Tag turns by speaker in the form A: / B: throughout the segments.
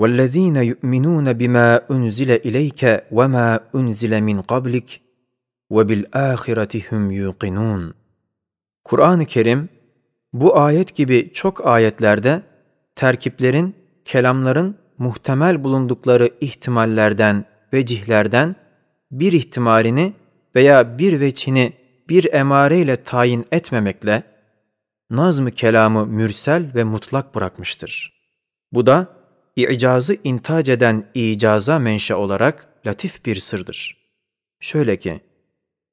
A: وَالَّذ۪ينَ يُؤْمِنُونَ بِمَا اُنْزِلَ اِلَيْكَ وَمَا اُنْزِلَ مِنْ قَبْلِكَ وَبِالْآخِرَةِ هُمْ يُوقِنُونَ Kur'an-ı Kerim, bu ayet gibi çok ayetlerde terkiplerin, kelamların muhtemel bulundukları ihtimallerden, vecihlerden bir ihtimalini veya bir veçini bir emareyle tayin etmemekle, nazm-ı kelamı mürsel ve mutlak bırakmıştır. Bu da İcazı intac eden icaza menşe olarak latif bir sırdır. Şöyle ki,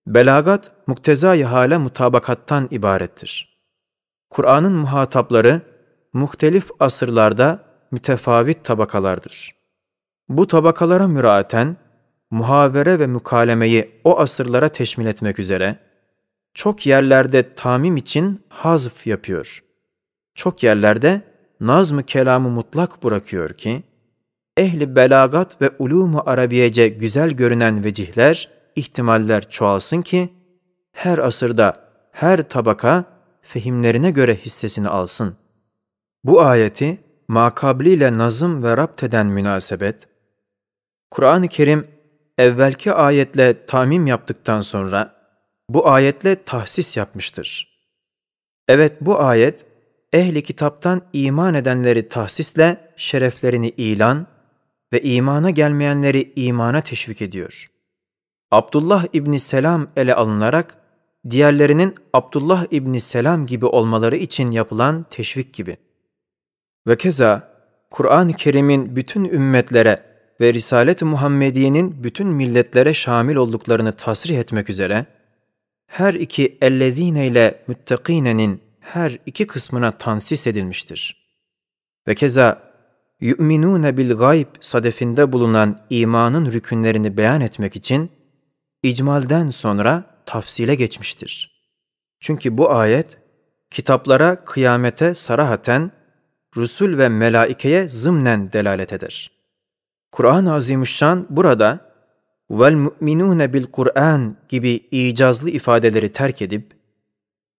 A: belagat muktezai hale mutabakattan ibarettir. Kur'an'ın muhatapları muhtelif asırlarda mütefavit tabakalardır. Bu tabakalara müraaten, muhavere ve mukalemeyi o asırlara teşmil etmek üzere çok yerlerde tamim için hazf yapıyor. Çok yerlerde nazm-ı kelamı mutlak bırakıyor ki, ehli belagat ve ulûmu arabiyece güzel görünen vecihler, ihtimaller çoğalsın ki, her asırda, her tabaka fehimlerine göre hissesini alsın. Bu ayeti makabliyle nazım ve rapt eden münasebet, Kur'an-ı Kerim evvelki ayetle tamim yaptıktan sonra bu ayetle tahsis yapmıştır. Evet bu ayet ehli kitaptan iman edenleri tahsisle şereflerini ilan ve imana gelmeyenleri imana teşvik ediyor. Abdullah İbni Selam ele alınarak diğerlerinin Abdullah İbni Selam gibi olmaları için yapılan teşvik gibi. Ve keza Kur'an-ı Kerim'in bütün ümmetlere ve Risalet-i Muhammediye'nin bütün milletlere şamil olduklarını tasrih etmek üzere, her iki ellezine ile müttekinenin her iki kısmına tansis edilmiştir. Ve keza yu'minûne bil gayb sadefinde bulunan imanın rükünlerini beyan etmek için icmalden sonra tafsile geçmiştir. Çünkü bu ayet kitaplara kıyamete sarahaten rusul ve melaikeye zımnen delalet eder. Kur'an-ı Azimüşşan burada vel mu'minûne bil Kur'an gibi icazlı ifadeleri terk edip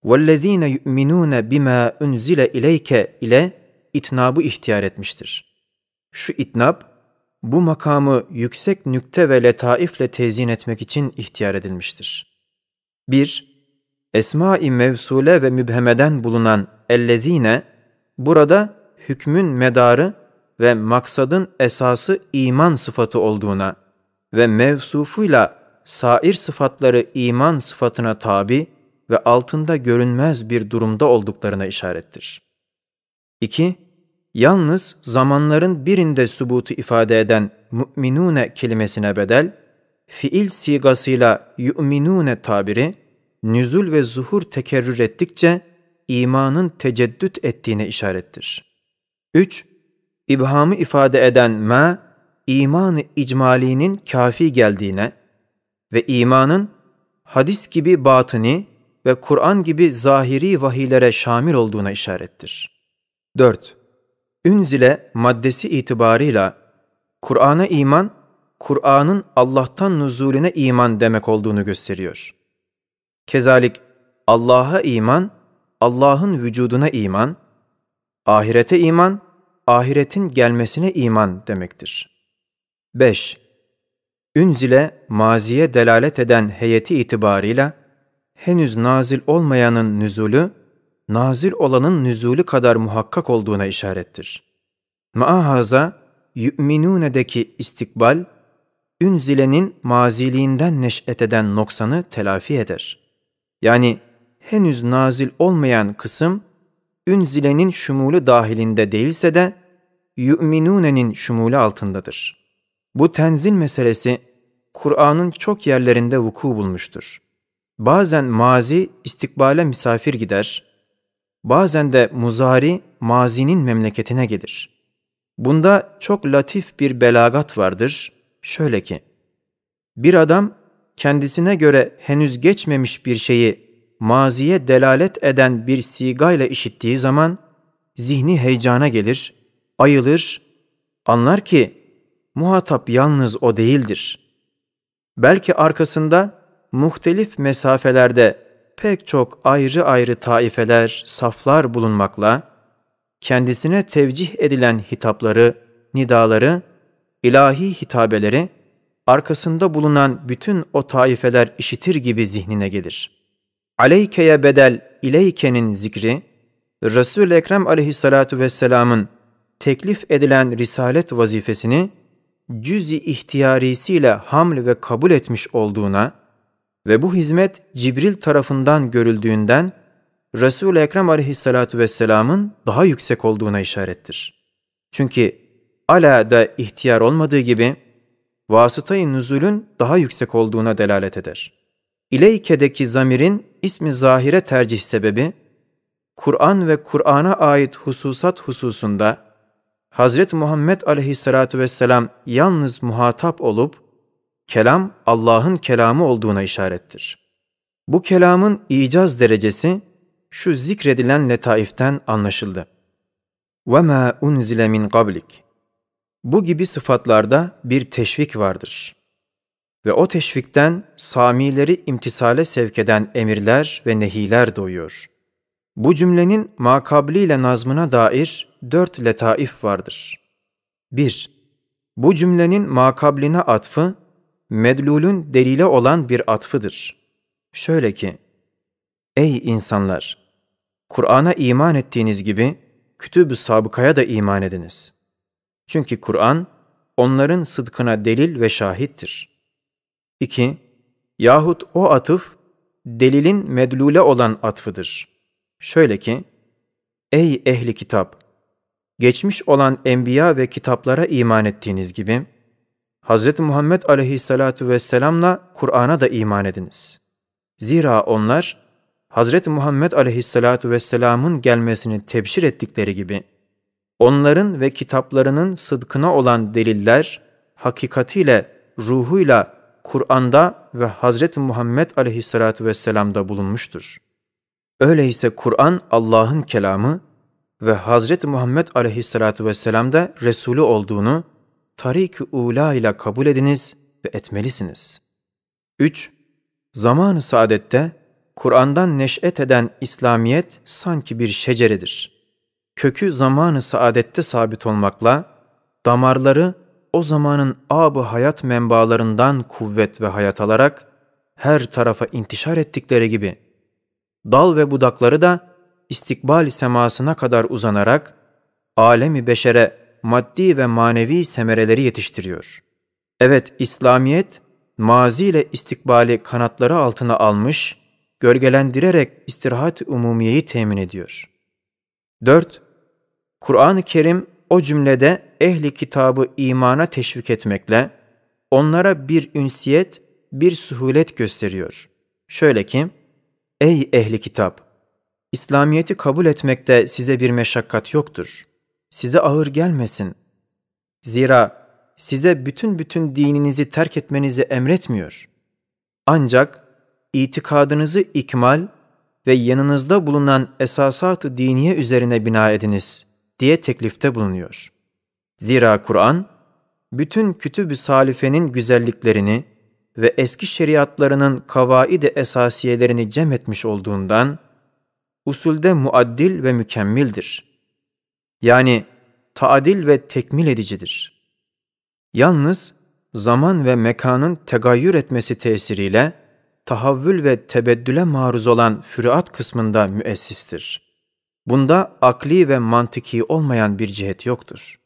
A: وَالَّذ۪ينَ يُؤْمِنُونَ بِمَا اُنْزِلَ اِلَيْكَ ile itnabı ihtiyar etmiştir. Şu itnab, bu makamı yüksek nükte ve letaifle tezyin etmek için ihtiyar edilmiştir. 1. Esma-i mevsule ve mübhemeden bulunan ellezine, burada hükmün medarı ve maksadın esası iman sıfatı olduğuna ve mevsufuyla sair sıfatları iman sıfatına tabi ve altında görünmez bir durumda olduklarına işarettir. 2. Yalnız zamanların birinde subutu ifade eden mu'minune kelimesine bedel, fiil sigasıyla yu'minune tabiri, nüzul ve zuhur tekerrür ettikçe imanın teceddüt ettiğine işarettir. 3. İbhamı ifade eden ma, imanı icmalinin kafi geldiğine ve imanın hadis gibi batıni, ve Kur'an gibi zahiri vahiylere şamil olduğuna işarettir. 4. Ünzile maddesi itibarıyla Kur'an'a iman, Kur'an'ın Allah'tan nuzulüne iman demek olduğunu gösteriyor. Kezalik Allah'a iman, Allah'ın vücuduna iman, ahirete iman, ahiretin gelmesine iman demektir. 5. Ünzile maziye delalet eden heyeti itibarıyla henüz nazil olmayanın nüzulü, nazil olanın nüzulü kadar muhakkak olduğuna işarettir. Maahaza, yü'minûne'deki istikbal, ünzilenin maziliğinden neş'et eden noksanı telafi eder. Yani henüz nazil olmayan kısım, ünzilenin şumulu dahilinde değilse de, yü'minûne'nin şumulu altındadır. Bu tenzil meselesi, Kur'an'ın çok yerlerinde vuku bulmuştur. Bazen mazi istikbale misafir gider, bazen de muzari mazinin memleketine gelir. Bunda çok latif bir belagat vardır. Şöyle ki, bir adam kendisine göre henüz geçmemiş bir şeyi maziye delalet eden bir sigayla işittiği zaman zihni heyecana gelir, ayılır, anlar ki muhatap yalnız o değildir. Belki arkasında muhtelif mesafelerde pek çok ayrı ayrı taifeler, saflar bulunmakla, kendisine tevcih edilen hitapları, nidaları, ilahi hitabeleri, arkasında bulunan bütün o taifeler işitir gibi zihnine gelir. Aleykeye bedel ileykenin zikri, Resul-i Ekrem aleyhissalatu vesselamın teklif edilen risalet vazifesini cüz-i ihtiyarisiyle haml ve kabul etmiş olduğuna, ve bu hizmet Cibril tarafından görüldüğünden Resul-i Ekrem aleyhissalatu vesselamın daha yüksek olduğuna işarettir. Çünkü ala da ihtiyar olmadığı gibi vasıtayı nüzulün daha yüksek olduğuna delalet eder. İleyke'deki zamirin ismi zahire tercih sebebi, Kur'an ve Kur'an'a ait hususat hususunda Hz. Muhammed aleyhissalatu vesselam yalnız muhatap olup kelam Allah'ın kelamı olduğuna işarettir. Bu kelamın icaz derecesi şu zikredilen letaiften anlaşıldı. وَمَا اُنْزِلَ مِنْ قَبْلِكِ Bu gibi sıfatlarda bir teşvik vardır. Ve o teşvikten samileri imtisale sevk eden emirler ve nehiler doğuyor. Bu cümlenin makabliyle nazmına dair dört letaif vardır. 1. Bu cümlenin makabline atfı medlulün delile olan bir atfıdır. Şöyle ki, Ey insanlar! Kur'an'a iman ettiğiniz gibi kütüb-ü sabıkaya da iman ediniz. Çünkü Kur'an, onların sıdkına delil ve şahittir. 2. Yahut o atıf, delilin medlule olan atfıdır. Şöyle ki, Ey ehli kitap! Geçmiş olan enbiya ve kitaplara iman ettiğiniz gibi, Hz. Muhammed aleyhissalatu vesselamla Kur'an'a da iman ediniz. Zira onlar, Hz. Muhammed aleyhissalatu vesselamın gelmesini tebşir ettikleri gibi, onların ve kitaplarının sıdkına olan deliller, hakikatiyle, ruhuyla Kur'an'da ve Hz. Muhammed aleyhissalatu vesselam'da bulunmuştur. Öyleyse Kur'an Allah'ın kelamı ve Hz. Muhammed aleyhissalatu vesselam da Resulü olduğunu, tarik-i ula ile kabul ediniz ve etmelisiniz. 3. Zaman-ı saadette Kur'an'dan neş'et eden İslamiyet sanki bir şeceredir. Kökü zamanı saadette sabit olmakla, damarları o zamanın ab hayat menbaalarından kuvvet ve hayat alarak her tarafa intişar ettikleri gibi, dal ve budakları da istikbal semasına kadar uzanarak, alemi beşere maddi ve manevi semereleri yetiştiriyor. Evet, İslamiyet, maziyle istikbali kanatları altına almış, gölgelendirerek istirahat umumiyeyi temin ediyor. 4. Kur'an-ı Kerim o cümlede ehli kitabı imana teşvik etmekle onlara bir ünsiyet, bir suhulet gösteriyor. Şöyle ki, Ey ehli kitap! İslamiyet'i kabul etmekte size bir meşakkat yoktur size ağır gelmesin. Zira size bütün bütün dininizi terk etmenizi emretmiyor. Ancak itikadınızı ikmal ve yanınızda bulunan esasat-ı diniye üzerine bina ediniz diye teklifte bulunuyor. Zira Kur'an, bütün kütüb-ü salifenin güzelliklerini ve eski şeriatlarının kavaid-i esasiyelerini cem etmiş olduğundan, usulde muaddil ve mükemmildir yani taadil ve tekmil edicidir. Yalnız zaman ve mekanın tegayyür etmesi tesiriyle tahavvül ve tebeddüle maruz olan füruat kısmında müessistir. Bunda akli ve mantıki olmayan bir cihet yoktur.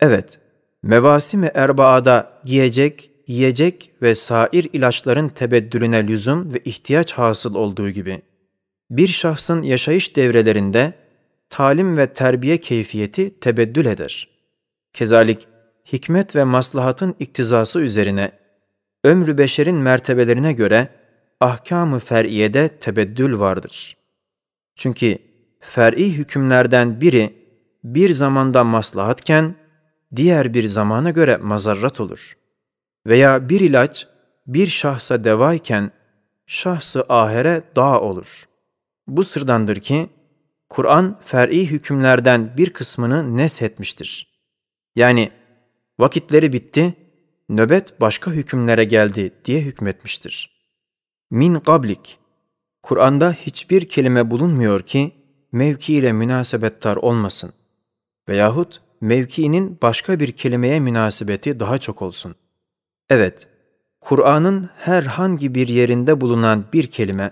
A: Evet, mevasimi erbaada giyecek, yiyecek ve sair ilaçların tebeddülüne lüzum ve ihtiyaç hasıl olduğu gibi, bir şahsın yaşayış devrelerinde talim ve terbiye keyfiyeti tebeddül eder. Kezalik hikmet ve maslahatın iktizası üzerine ömrü beşerin mertebelerine göre ahkamı fer'iyede tebeddül vardır. Çünkü fer'i hükümlerden biri bir zamanda maslahatken diğer bir zamana göre mazarrat olur. Veya bir ilaç bir şahsa devayken şahsı ahire dağ olur. Bu sırdandır ki Kur'an fer'i hükümlerden bir kısmını neshetmiştir. Yani vakitleri bitti, nöbet başka hükümlere geldi diye hükmetmiştir. Min kablik Kur'an'da hiçbir kelime bulunmuyor ki mevki ile münasebettar olmasın veyahut mevkiinin başka bir kelimeye münasebeti daha çok olsun. Evet, Kur'an'ın herhangi bir yerinde bulunan bir kelime,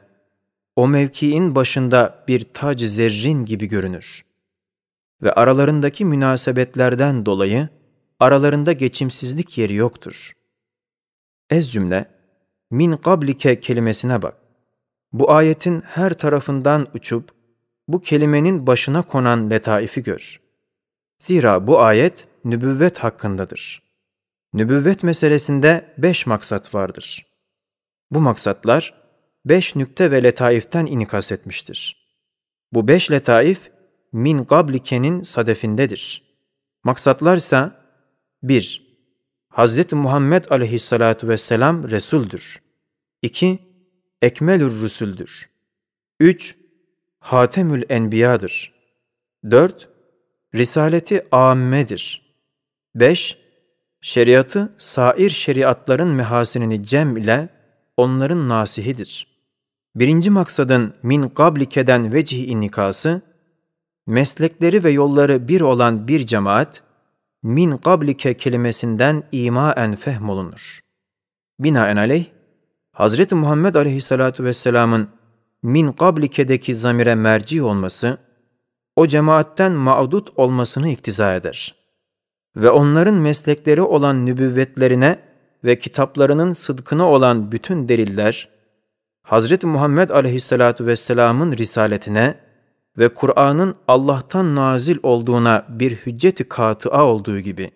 A: o mevkiin başında bir tac zerrin gibi görünür. Ve aralarındaki münasebetlerden dolayı aralarında geçimsizlik yeri yoktur. Ez cümle, min kablike kelimesine bak. Bu ayetin her tarafından uçup, bu kelimenin başına konan letaifi gör. Zira bu ayet nübüvvet hakkındadır. Nübüvvet meselesinde beş maksat vardır. Bu maksatlar, beş nükte ve letaiften inikas etmiştir. Bu beş letaif, min gablikenin sadefindedir. Maksatlarsa 1. Hz. Muhammed aleyhissalatu vesselam Resul'dür. 2. Ekmelür Rusul'dür. 3. Hatemül Enbiya'dır. 4. Risaleti ammedir. 5. Şeriatı sair şeriatların mehasinini cem ile onların nasihidir.'' Birinci maksadın min kablikeden vecih inikası, meslekleri ve yolları bir olan bir cemaat, min kablike kelimesinden imaen fehmolunur. Binaenaleyh, Hz. Muhammed aleyhissalatu vesselamın min kablikedeki zamire merci olması, o cemaatten mağdut olmasını iktiza eder. Ve onların meslekleri olan nübüvvetlerine ve kitaplarının sıdkına olan bütün deliller, Hz. Muhammed aleyhissalatu vesselamın risaletine ve Kur'an'ın Allah'tan nazil olduğuna bir hücceti katıa olduğu gibi,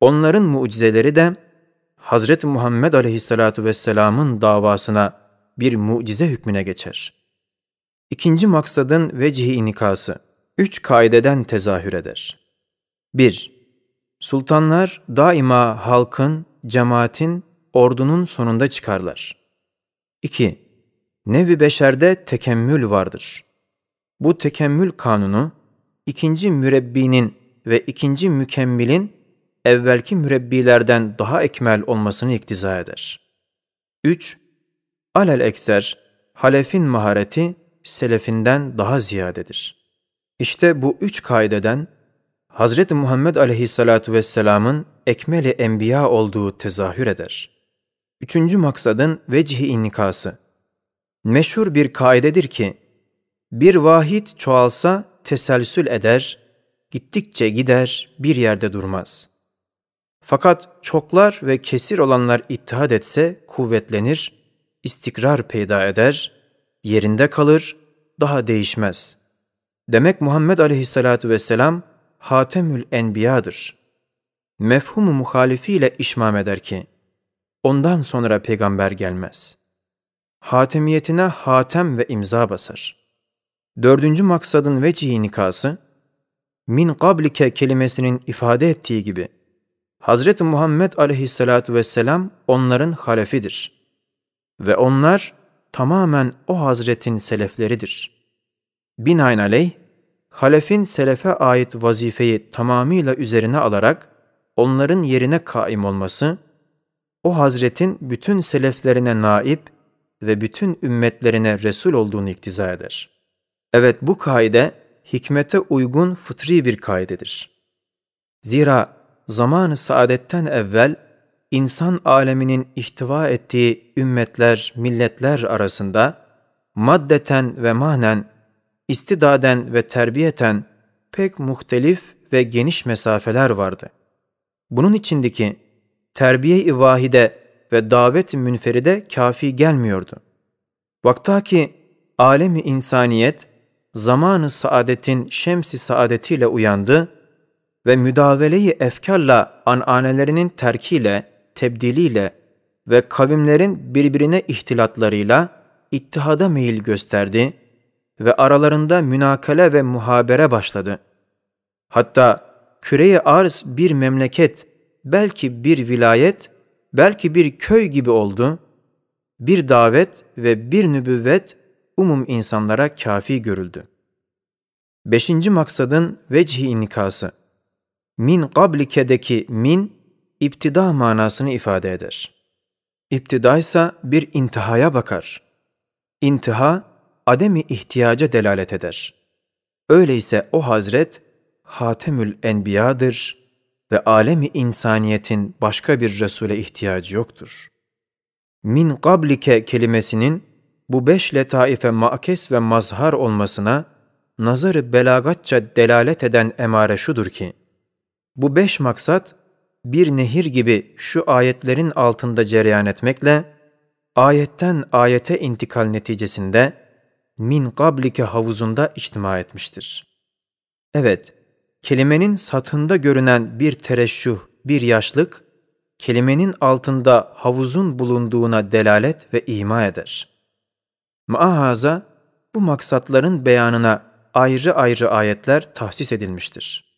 A: onların mucizeleri de Hz. Muhammed aleyhissalatu vesselamın davasına bir mucize hükmüne geçer. İkinci maksadın vecihi inikası, üç kaideden tezahür eder. 1. Sultanlar daima halkın, cemaatin, ordunun sonunda çıkarlar. 2 nevi beşerde tekemmül vardır. Bu tekemmül kanunu ikinci mürebbinin ve ikinci mükemmilin evvelki mürebbilerden daha ekmel olmasını iktiza eder. 3. Alel ekser, halefin mahareti selefinden daha ziyadedir. İşte bu üç kaideden Hz. Muhammed aleyhissalatu vesselamın ekmeli enbiya olduğu tezahür eder. Üçüncü maksadın vecihi innikası. Meşhur bir kaidedir ki, bir vahid çoğalsa teselsül eder, gittikçe gider, bir yerde durmaz. Fakat çoklar ve kesir olanlar ittihad etse kuvvetlenir, istikrar peyda eder, yerinde kalır, daha değişmez. Demek Muhammed aleyhissalatu vesselam Hatemül Enbiya'dır. Mefhumu muhalifiyle işmam eder ki, ondan sonra peygamber gelmez.'' hatemiyetine hatem ve imza basar. Dördüncü maksadın vecihi nikası, min kablike kelimesinin ifade ettiği gibi, Hz. Muhammed aleyhissalatu vesselam onların halefidir. Ve onlar tamamen o hazretin selefleridir. Binaenaleyh, halefin selefe ait vazifeyi tamamıyla üzerine alarak onların yerine kaim olması, o hazretin bütün seleflerine naip ve bütün ümmetlerine Resul olduğunu iktiza eder. Evet bu kaide hikmete uygun fıtri bir kaidedir. Zira zamanı saadetten evvel insan aleminin ihtiva ettiği ümmetler, milletler arasında maddeten ve manen, istidaden ve terbiyeten pek muhtelif ve geniş mesafeler vardı. Bunun içindeki terbiye-i vahide ve davet-i münferide kafi gelmiyordu. ki alemi insaniyet zamanı saadetin şemsi saadetiyle uyandı ve müdaveleyi efkarla ananelerinin terkiyle, tebdiliyle ve kavimlerin birbirine ihtilatlarıyla ittihada meyil gösterdi ve aralarında münakale ve muhabere başladı. Hatta küreye arz bir memleket, belki bir vilayet belki bir köy gibi oldu, bir davet ve bir nübüvvet umum insanlara kafi görüldü. Beşinci maksadın vecihi inikası. Min kablikedeki min, iptida manasını ifade eder. İptidaysa bir intihaya bakar. İntiha, ademi ihtiyaca delalet eder. Öyleyse o hazret, Hatemül Enbiya'dır, ve alemi insaniyetin başka bir Resul'e ihtiyacı yoktur. Min kablike kelimesinin bu beş letaife makes ve mazhar olmasına nazarı belagatça delalet eden emare şudur ki, bu beş maksat bir nehir gibi şu ayetlerin altında cereyan etmekle, ayetten ayete intikal neticesinde min kablike havuzunda içtima etmiştir. Evet, kelimenin satında görünen bir tereşüh, bir yaşlık, kelimenin altında havuzun bulunduğuna delalet ve ima eder. Maahaza, bu maksatların beyanına ayrı ayrı ayetler tahsis edilmiştir.